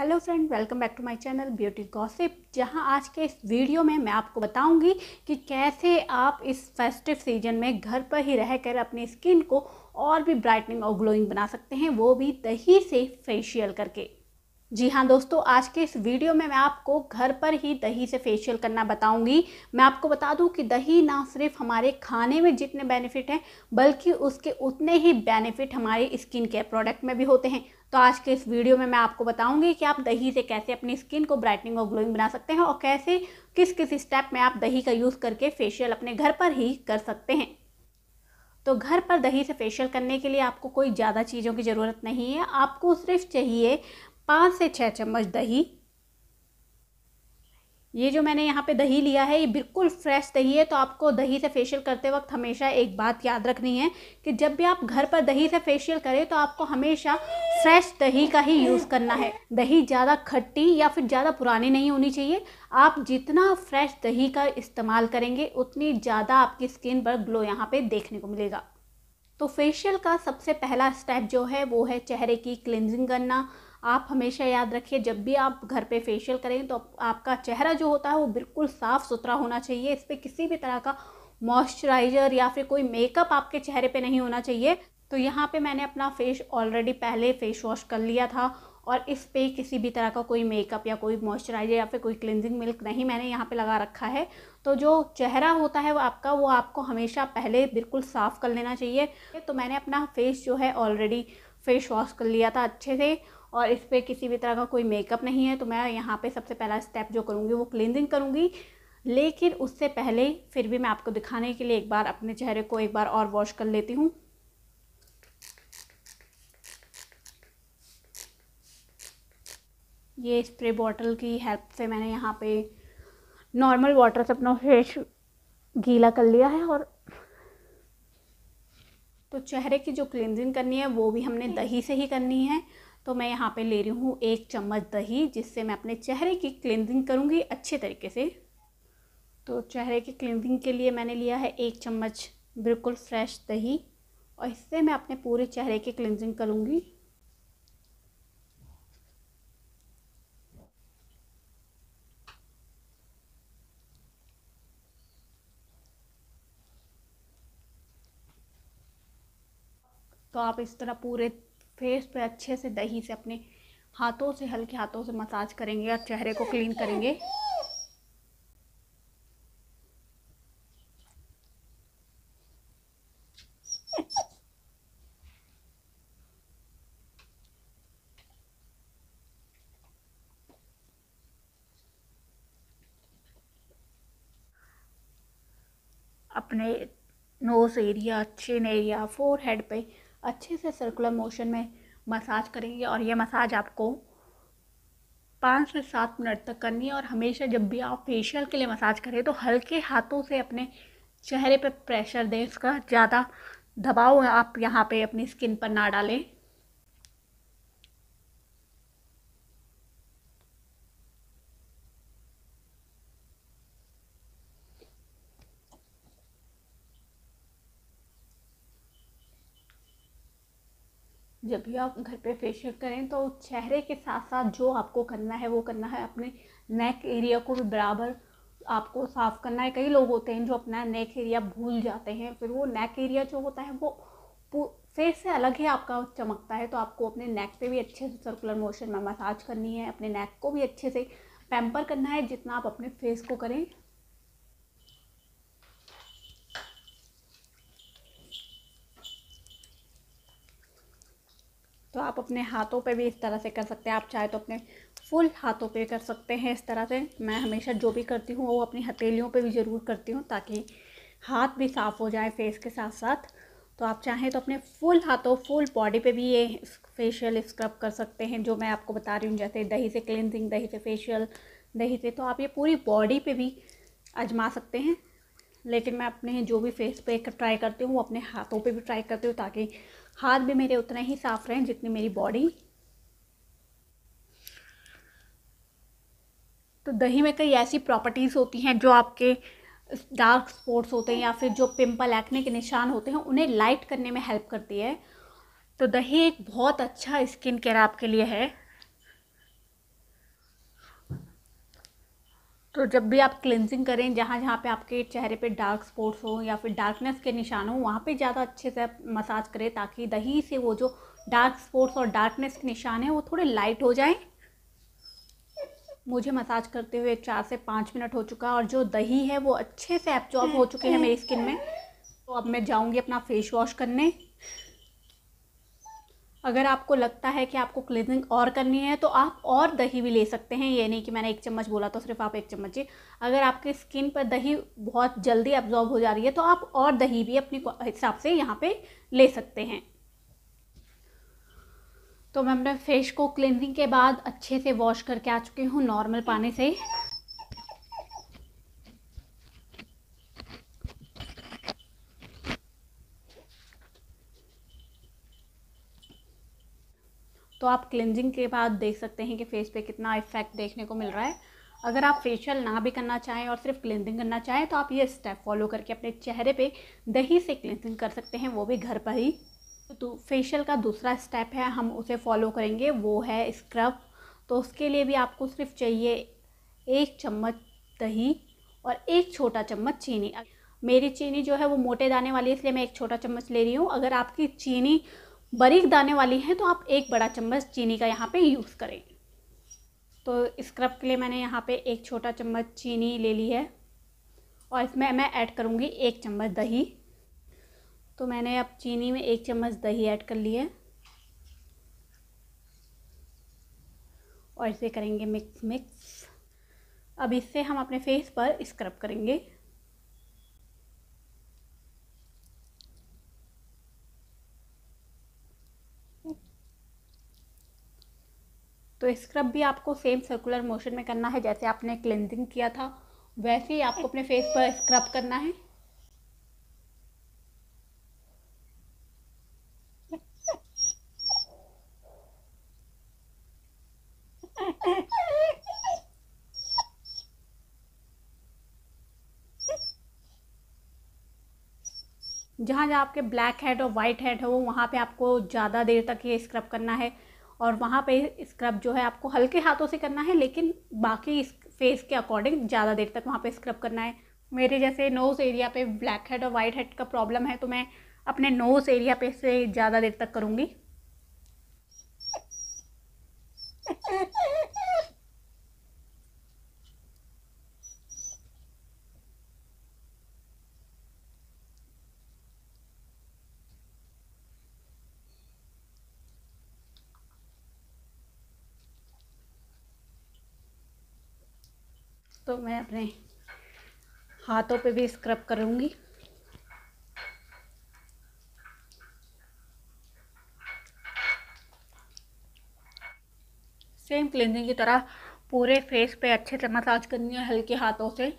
hello friend welcome back to my channel beauty gossip जहां आज के इस वीडियो में मैं आपको बताऊंगी कि कैसे आप इस फेस्टिव सीजन में घर पर ही रहकर अपनी स्किन को और भी ब्राइटनिंग और ग्लोइंग बना सकते हैं वो भी दही से फेशियल करके जी हाँ दोस्तों आज के इस वीडियो में मैं आपको घर पर ही दही से फेशियल करना बताऊंगी मैं आपको बता दूं कि दही ना सिर्फ हमारे खाने में जितने बेनिफिट हैं बल्कि उसके उतने ही बेनिफिट हमारे स्किन केयर प्रोडक्ट में भी होते हैं तो आज के इस वीडियो में मैं आपको बताऊंगी कि आप दही से कैसे अपनी स्किन को ब्राइटनिंग और ग्लोइंग बना सकते हैं और कैसे किस किस स्टेप में आप दही का यूज़ करके फेशियल अपने घर पर ही कर सकते हैं तो घर पर दही से फेशियल करने के लिए आपको कोई ज़्यादा चीज़ों की ज़रूरत नहीं है आपको सिर्फ चाहिए पाँच से छः चम्मच दही ये जो मैंने यहाँ पे दही लिया है ये बिल्कुल फ्रेश दही है तो आपको दही से फेशियल करते वक्त हमेशा एक बात याद रखनी है कि जब भी आप घर पर दही से फेशियल करें तो आपको हमेशा फ्रेश दही का ही यूज़ करना है दही ज़्यादा खट्टी या फिर ज़्यादा पुरानी नहीं होनी चाहिए आप जितना फ्रेश दही का इस्तेमाल करेंगे उतनी ज़्यादा आपकी स्किन पर ग्लो यहाँ पर देखने को मिलेगा तो फेशियल का सबसे पहला स्टेप जो है वो है चेहरे की क्लिनजिंग करना आप हमेशा याद रखिए जब भी आप घर पे फेशियल करें तो आपका चेहरा जो होता है वो बिल्कुल साफ़ सुथरा होना चाहिए इस पर किसी भी तरह का मॉइस्चराइज़र या फिर कोई मेकअप आपके चेहरे पे नहीं होना चाहिए तो यहाँ पे मैंने अपना फेस ऑलरेडी पहले फेस वॉश कर लिया था और इस पर किसी भी तरह का कोई मेकअप या कोई मॉइस्चराइज़र या फिर कोई क्लिनजिंग मिल्क नहीं मैंने यहाँ पे लगा रखा है तो जो चेहरा होता है वो आपका वो आपको हमेशा पहले बिल्कुल साफ़ कर लेना चाहिए तो मैंने अपना फेस जो है ऑलरेडी फेस वॉश कर लिया था अच्छे से और इस पर किसी भी तरह का कोई मेकअप नहीं है तो मैं यहाँ पे सबसे पहला स्टेप जो करूँगी वो क्लिनजिंग करूँगी लेकिन उससे पहले फिर भी मैं आपको दिखाने के लिए एक बार अपने चेहरे को एक बार और वॉश कर लेती हूँ ये स्प्रे बॉटल की हेल्प से मैंने यहाँ पे नॉर्मल वाटर से अपना फेस गीला कर लिया है और तो चेहरे की जो क्लिनजिंग करनी है वो भी हमने दही से ही करनी है तो मैं यहाँ पे ले रही हूँ एक चम्मच दही जिससे मैं अपने चेहरे की क्लिनजिंग करूँगी अच्छे तरीके से तो चेहरे की क्लिनजिंग के लिए मैंने लिया है एक चम्मच बिल्कुल फ्रेश दही और इससे मैं अपने पूरे चेहरे की क्लिनजिंग करूँगी तो आप इस तरह पूरे फेस पे अच्छे से दही से अपने हाथों से हल्के हाथों से मसाज करेंगे और चेहरे को क्लीन करेंगे अपने nose area chin area forehead पे अच्छे से सर्कुलर मोशन में मसाज करेंगे और यह मसाज आपको पाँच से सात मिनट तक करनी है और हमेशा जब भी आप फेशियल के लिए मसाज करें तो हल्के हाथों से अपने चेहरे पर प्रेशर दें इसका ज़्यादा दबाव आप यहाँ पे अपनी स्किन पर ना डालें जब भी आप घर पे फेशियल करें तो चेहरे के साथ साथ जो आपको करना है वो करना है अपने नेक एरिया को भी बराबर आपको साफ़ करना है कई लोग होते हैं जो अपना नेक एरिया भूल जाते हैं फिर वो नेक एरिया जो होता है वो फेस से अलग ही आपका चमकता है तो आपको अपने नेक पे भी अच्छे से सर्कुलर मोशन में मसाज करनी है अपने नेक को भी अच्छे से पैम्पर करना है जितना आप अपने फेस को करें तो आप अपने हाथों पे भी इस तरह से कर सकते हैं आप चाहे तो अपने फुल हाथों पे कर सकते हैं इस तरह से मैं हमेशा जो भी करती हूँ वो अपनी हथेलियों पे भी ज़रूर करती हूँ ताकि हाथ भी साफ़ हो जाए फेस के साथ साथ तो आप चाहें तो अपने फुल हाथों फुल बॉडी पे भी ये फेशियल स्क्रब कर सकते हैं जो मैं आपको बता रही हूँ जैसे दही से क्लिनजिंग दही से फेशियल दही से तो आप ये पूरी बॉडी पर भी आजमा सकते हैं लेकिन मैं अपने जो भी फेस पे ट्राई करती हूँ वो अपने हाथों पे भी ट्राई करती हूँ ताकि हाथ भी मेरे उतने ही साफ़ रहें जितनी मेरी बॉडी तो दही में कई ऐसी प्रॉपर्टीज़ होती हैं जो आपके डार्क स्पॉट्स होते हैं या फिर जो पिंपल एक्ने के निशान होते हैं उन्हें लाइट करने में हेल्प करती है तो दही एक बहुत अच्छा स्किन केयर आपके लिए है तो जब भी आप क्लेंजिंग करें जहाँ जहाँ पे आपके चेहरे पे डार्क स्पॉट्स हो या फिर डार्कनेस के निशान हो वहाँ पे ज़्यादा अच्छे से आप मसाज करें ताकि दही से वो जो डार्क स्पॉट्स और डार्कनेस के निशान हैं वो थोड़े लाइट हो जाएं मुझे मसाज करते हुए चार से पाँच मिनट हो चुका और जो दही है वो अच्छे से एब्जॉर्ब हो चुके हैं मेरी स्किन में तो अब मैं जाऊँगी अपना फेस वॉश करने अगर आपको लगता है कि आपको क्लीजिंग और करनी है तो आप और दही भी ले सकते हैं ये नहीं कि मैंने एक चम्मच बोला तो सिर्फ आप एक चम्मच ही अगर आपके स्किन पर दही बहुत जल्दी एब्जॉर्ब हो जा रही है तो आप और दही भी अपने हिसाब से यहाँ पे ले सकते हैं तो मैं अपने फेस को क्लिनिंग के बाद अच्छे से वॉश करके आ चुकी हूँ नॉर्मल पानी से तो आप क्लिनजिंग के बाद देख सकते हैं कि फेस पे कितना इफेक्ट देखने को मिल रहा है अगर आप फेशियल ना भी करना चाहें और सिर्फ क्लिनजिंग करना चाहें तो आप ये स्टेप फॉलो करके अपने चेहरे पे दही से क्लिनजिंग कर सकते हैं वो भी घर पर ही तो फेशियल का दूसरा स्टेप है हम उसे फॉलो करेंगे वो है स्क्रब तो उसके लिए भी आपको सिर्फ चाहिए एक चम्मच दही और एक छोटा चम्मच चीनी मेरी चीनी जो है वो मोटे दाने वाली है इसलिए मैं एक छोटा चम्मच ले रही हूँ अगर आपकी चीनी बारीक दाने वाली हैं तो आप एक बड़ा चम्मच चीनी का यहाँ पे यूज़ करें तो स्क्रब के लिए मैंने यहाँ पे एक छोटा चम्मच चीनी ले ली है और इसमें मैं ऐड करूँगी एक चम्मच दही तो मैंने अब चीनी में एक चम्मच दही ऐड कर ली है और इसे करेंगे मिक्स मिक्स अब इससे हम अपने फेस पर स्क्रब करेंगे तो स्क्रब भी आपको सेम सर्कुलर मोशन में करना है जैसे आपने क्लिनजिंग किया था वैसे ही आपको अपने फेस पर स्क्रब करना है जहाँ जहाँ आपके ब्लैक हेड और वाइट हेड है वो वहाँ पे आपको ज़्यादा देर तक ये स्क्रब करना है और वहाँ पे स्क्रब जो है आपको हल्के हाथों से करना है लेकिन बाकी इस फेस के अकॉर्डिंग ज़्यादा देर तक वहाँ पे स्क्रब करना है मेरे जैसे नोज़ एरिया पे ब्लैक हेड और वाइट हेड का प्रॉब्लम है तो मैं अपने नोज़ एरिया पे से ज़्यादा देर तक करूँगी तो मैं अपने हाथों पे भी स्क्रब करूँगी सेम क्लिनिंग की तरह पूरे फेस पे अच्छे से मसाज करनी है हल्के हाथों से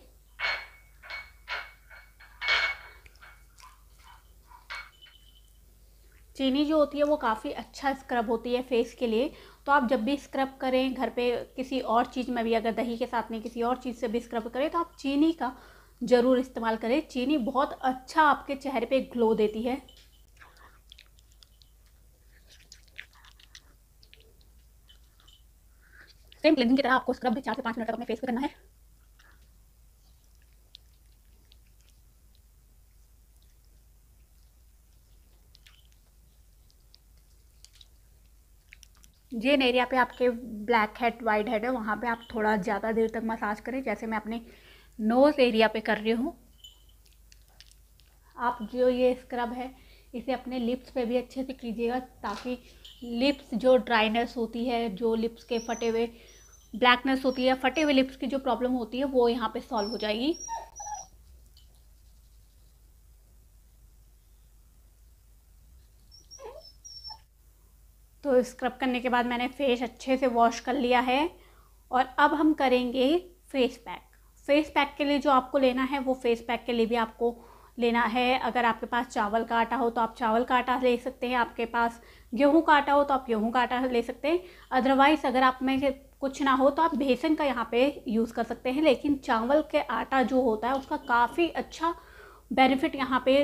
चीनी जो होती है वो काफ़ी अच्छा स्क्रब होती है फेस के लिए तो आप जब भी स्क्रब करें घर पे किसी और चीज़ में भी अगर दही के साथ में किसी और चीज़ से भी स्क्रब करें तो आप चीनी का ज़रूर इस्तेमाल करें चीनी बहुत अच्छा आपके चेहरे पे ग्लो देती है सेम क्लिनिंग की तरह आपको स्क्रब भी चार से पाँच मिनट अपने फेस पे करना है जिन एरिया पे आपके ब्लैक हेड वाइट हेड है वहाँ पे आप थोड़ा ज़्यादा देर तक मसाज करें जैसे मैं अपने नोज़ एरिया पे कर रही हूँ आप जो ये स्क्रब है इसे अपने लिप्स पे भी अच्छे से कीजिएगा ताकि लिप्स जो ड्राइनेस होती है जो लिप्स के फटे हुए ब्लैकनेस होती है फटे हुए लिप्स की जो प्रॉब्लम होती है वो यहाँ पर सॉल्व हो जाएगी तो स्क्रब करने के बाद मैंने फेस अच्छे से वॉश कर लिया है और अब हम करेंगे फेस पैक फेस पैक के लिए जो आपको लेना है वो फेस पैक के लिए भी आपको लेना है अगर आपके पास चावल का आटा हो तो आप चावल का आटा ले सकते हैं आपके पास गेहूं का आटा हो तो आप गेहूं का आटा ले सकते हैं अदरवाइज़ अगर आप में कुछ ना हो तो आप बेसन का यहाँ पे यूज़ कर सकते हैं लेकिन चावल के आटा जो होता है उसका काफ़ी अच्छा बेनिफिट यहाँ पे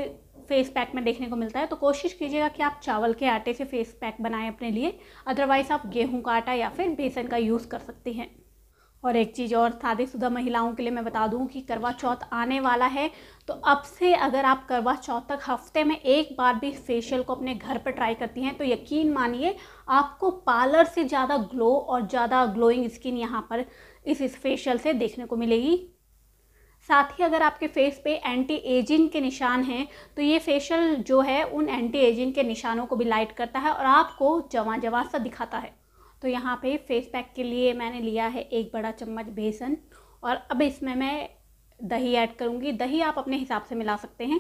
फेस पैक में देखने को मिलता है तो कोशिश कीजिएगा कि आप चावल के आटे से फेस पैक बनाएं अपने लिए अदरवाइज़ आप गेहूं का आटा या फिर बेसन का यूज़ कर सकती हैं और एक चीज़ और शादीशुदा महिलाओं के लिए मैं बता दूं कि करवा चौथ आने वाला है तो अब से अगर आप करवा चौथ तक हफ्ते में एक बार भी फेशियल को अपने घर पर ट्राई करती हैं तो यकीन मानिए आपको पार्लर से ज़्यादा ग्लो और ज़्यादा ग्लोइंग स्किन यहाँ पर इस, इस फेशियल से देखने को मिलेगी साथ ही अगर आपके फेस पे एंटी एजिंग के निशान हैं तो ये फेशियल जो है उन एंटी एजिंग के निशानों को भी लाइट करता है और आपको जवा जवा सा दिखाता है तो यहाँ पे फेस पैक के लिए मैंने लिया है एक बड़ा चम्मच बेसन और अब इसमें मैं दही ऐड करूँगी दही आप अपने हिसाब से मिला सकते हैं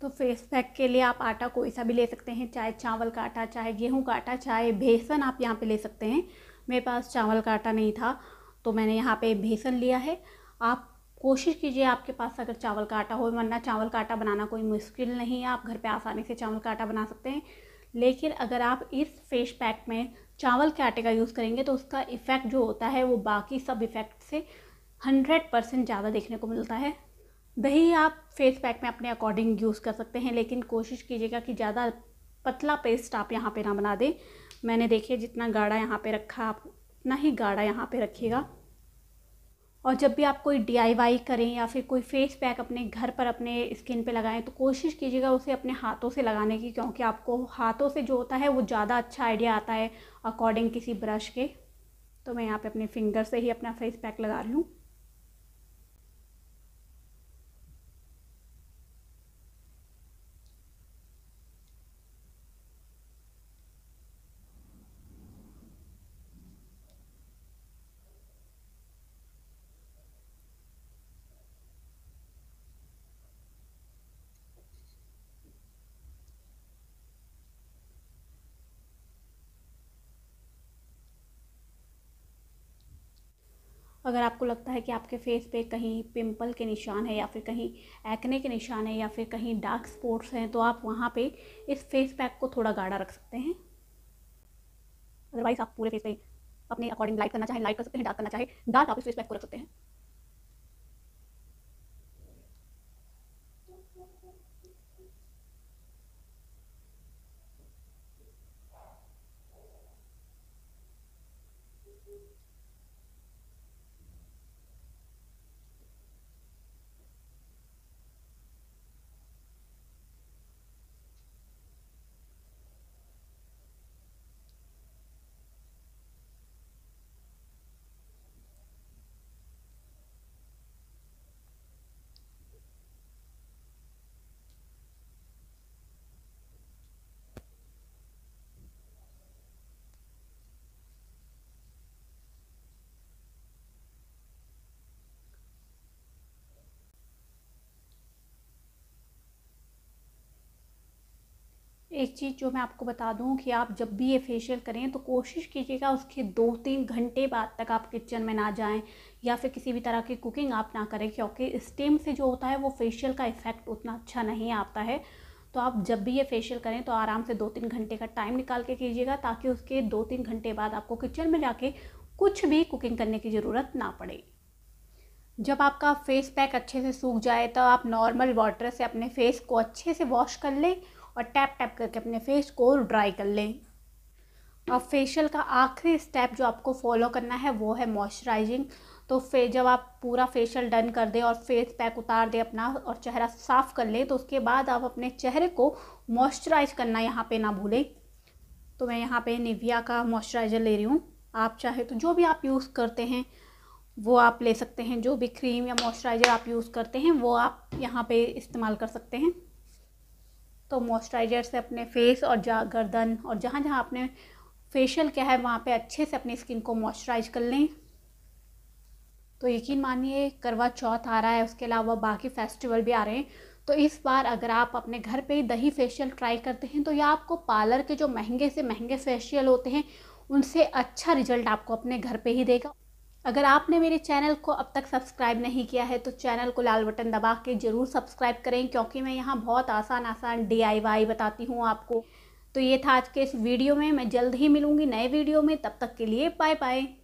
तो फेस पैक के लिए आप आटा कोई सा भी ले सकते हैं चाहे चावल का आटा चाहे गेहूं का आटा चाहे बेसन आप यहाँ पे ले सकते हैं मेरे पास चावल का आटा नहीं था तो मैंने यहाँ पे बेसन लिया है आप कोशिश कीजिए आपके पास अगर चावल का आटा हो वरना चावल का आटा बनाना कोई मुश्किल नहीं है आप घर पे आसानी से चावल का आटा बना सकते हैं लेकिन अगर आप इस फेस पैक में चावल के आटे का यूज़ करेंगे तो उसका इफ़ेक्ट जो होता है वो बाकी सब इफ़ेक्ट से हंड्रेड परसेंट ज़्यादा देखने को मिलता है दही आप फेस पैक में अपने अकॉर्डिंग यूज़ कर सकते हैं लेकिन कोशिश कीजिएगा कि ज़्यादा पतला पेस्ट आप यहाँ पे ना बना दें मैंने देखिए जितना गाढ़ा यहाँ पे रखा आप उतना ही गाढ़ा यहाँ पे रखिएगा और जब भी आप कोई डी करें या फिर कोई फेस पैक अपने घर पर अपने स्किन पे लगाएं तो कोशिश कीजिएगा उसे अपने हाथों से लगाने की क्योंकि आपको हाथों से जो होता है वो ज़्यादा अच्छा आइडिया आता है अकॉर्डिंग किसी ब्रश के तो मैं यहाँ पे अपने फिंगर से ही अपना फेस पैक लगा रही हूँ अगर आपको लगता है कि आपके फेस पे कहीं पिंपल के निशान है या फिर कहीं एक्ने के निशान है या फिर कहीं डार्क स्पॉट्स हैं तो आप वहाँ पे इस फेस पैक को थोड़ा गाढ़ा रख सकते हैं अदरवाइज़ आप पूरे फेस पे अपने अकॉर्डिंग लाइट करना चाहें लाइट कर सकते हैं डार्क करना चाहें डार्क आप इस फेस पैक को रख सकते हैं एक चीज़ जो मैं आपको बता दूं कि आप जब भी ये फेशियल करें तो कोशिश कीजिएगा उसके दो तीन घंटे बाद तक आप किचन में ना जाएं या फिर किसी भी तरह की कुकिंग आप ना करें क्योंकि स्टीम से जो होता है वो फेशियल का इफ़ेक्ट उतना अच्छा नहीं आता है तो आप जब भी ये फेशियल करें तो आराम से दो तीन घंटे का टाइम निकाल के कीजिएगा ताकि उसके दो तीन घंटे बाद आपको किचन में जाके कुछ भी कुकिंग करने की ज़रूरत ना पड़े जब आपका फेस पैक अच्छे से सूख जाए तो आप नॉर्मल वाटर से अपने फेस को अच्छे से वॉश कर लें और टैप टैप करके अपने फेस को ड्राई कर लें अब फेशियल का आखिरी स्टेप जो आपको फॉलो करना है वो है मॉइस्चराइजिंग तो फे जब आप पूरा फेशियल डन कर दें और फेस पैक उतार दें अपना और चेहरा साफ़ कर लें तो उसके बाद आप अपने चेहरे को मॉइस्चराइज करना यहाँ पे ना भूलें तो मैं यहाँ पे निविया का मॉइस्चराइज़र ले रही हूँ आप चाहे तो जो भी आप यूज़ करते हैं वो आप ले सकते हैं जो भी क्रीम या मॉइस्चराइज़र आप यूज़ करते हैं वो आप यहाँ पर इस्तेमाल कर सकते हैं तो मॉइस्चराइज़र से अपने फेस और जा गर्दन और जहाँ जहाँ आपने फेशियल किया है वहाँ पे अच्छे से अपनी स्किन को मॉइस्चराइज कर लें तो यकीन मानिए करवा चौथ आ रहा है उसके अलावा बाकी फेस्टिवल भी आ रहे हैं तो इस बार अगर आप अपने घर पे ही दही फेशियल ट्राई करते हैं तो यह आपको पार्लर के जो महंगे से महंगे फेशियल होते हैं उनसे अच्छा रिजल्ट आपको अपने घर पे ही देगा अगर आपने मेरे चैनल को अब तक सब्सक्राइब नहीं किया है तो चैनल को लाल बटन दबा के ज़रूर सब्सक्राइब करें क्योंकि मैं यहाँ बहुत आसान आसान डी बताती हूँ आपको तो ये था आज के इस वीडियो में मैं जल्द ही मिलूँगी नए वीडियो में तब तक के लिए बाय बाय